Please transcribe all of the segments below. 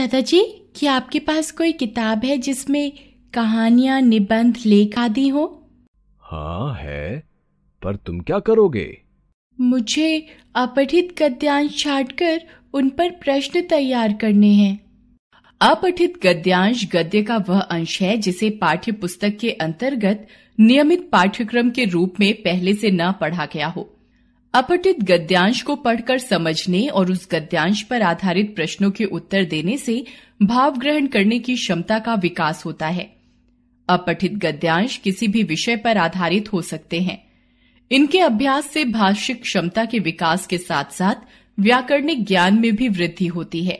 दादाजी क्या आपके पास कोई किताब है जिसमें कहानियां निबंध लेख आदि हो हाँ है पर तुम क्या करोगे मुझे अपठित गद्यांश छाटकर उन पर प्रश्न तैयार करने हैं अपठित गद्यांश गद्य का वह अंश है जिसे पाठ्य पुस्तक के अंतर्गत नियमित पाठ्यक्रम के रूप में पहले से न पढ़ा गया हो अपठित गद्यांश को पढ़कर समझने और उस गद्यांश पर आधारित प्रश्नों के उत्तर देने से भाव ग्रहण करने की क्षमता का विकास होता है अपठित गद्यांश किसी भी विषय पर आधारित हो सकते हैं इनके अभ्यास से भाषिक क्षमता के विकास के साथ साथ व्याकरणिक ज्ञान में भी वृद्धि होती है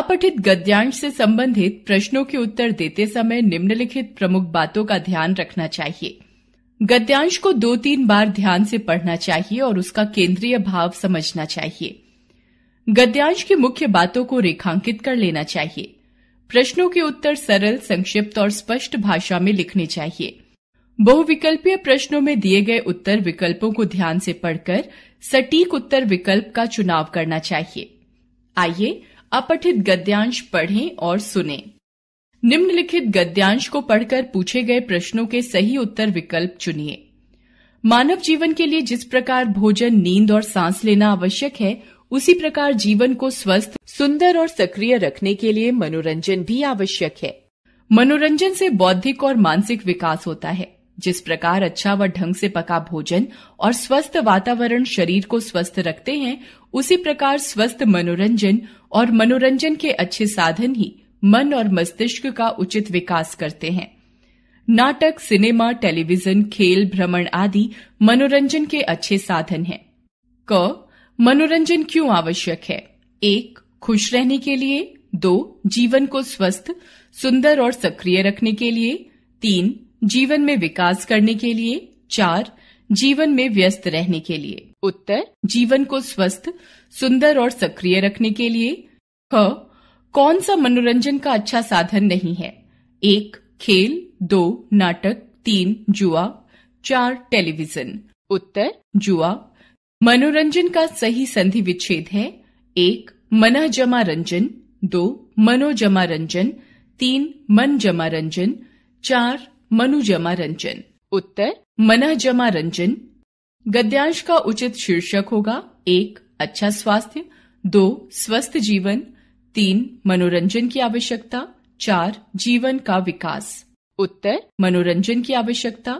अपठित गद्यांश से संबंधित प्रश्नों के उत्तर देते समय निम्नलिखित प्रमुख बातों का ध्यान रखना चाहिए गद्यांश को दो तीन बार ध्यान से पढ़ना चाहिए और उसका केंद्रीय भाव समझना चाहिए गद्यांश की मुख्य बातों को रेखांकित कर लेना चाहिए प्रश्नों के उत्तर सरल संक्षिप्त और स्पष्ट भाषा में लिखने चाहिए बहुविकल्पीय प्रश्नों में दिए गए उत्तर विकल्पों को ध्यान से पढ़कर सटीक उत्तर विकल्प का चुनाव करना चाहिए आइए अपठित गद्यांश पढ़ें और सुनें निम्नलिखित गद्यांश को पढ़कर पूछे गए प्रश्नों के सही उत्तर विकल्प चुनिए मानव जीवन के लिए जिस प्रकार भोजन नींद और सांस लेना आवश्यक है उसी प्रकार जीवन को स्वस्थ सुंदर और सक्रिय रखने के लिए मनोरंजन भी आवश्यक है मनोरंजन से बौद्धिक और मानसिक विकास होता है जिस प्रकार अच्छा व ढंग से पका भोजन और स्वस्थ वातावरण शरीर को स्वस्थ रखते हैं उसी प्रकार स्वस्थ मनोरंजन और मनोरंजन के अच्छे साधन ही मन और मस्तिष्क का उचित विकास करते हैं नाटक सिनेमा टेलीविजन खेल भ्रमण आदि मनोरंजन के अच्छे साधन हैं क मनोरंजन क्यों आवश्यक है एक खुश रहने के लिए दो जीवन को स्वस्थ सुंदर और सक्रिय रखने के लिए तीन जीवन में विकास करने के लिए चार जीवन में व्यस्त रहने के लिए उत्तर जीवन को स्वस्थ सुंदर और सक्रिय रखने के लिए ख कौन सा मनोरंजन का अच्छा साधन नहीं है एक खेल दो नाटक तीन जुआ चार टेलीविजन उत्तर जुआ मनोरंजन का सही संधि विच्छेद है एक मना जमा रंजन दो मनो जमा रंजन तीन मन जमा रंजन चार मनु जमा रंजन उत्तर मना जमा रंजन गद्यांश का उचित शीर्षक होगा एक अच्छा स्वास्थ्य दो स्वस्थ जीवन तीन मनोरंजन की आवश्यकता चार जीवन का विकास उत्तर मनोरंजन की आवश्यकता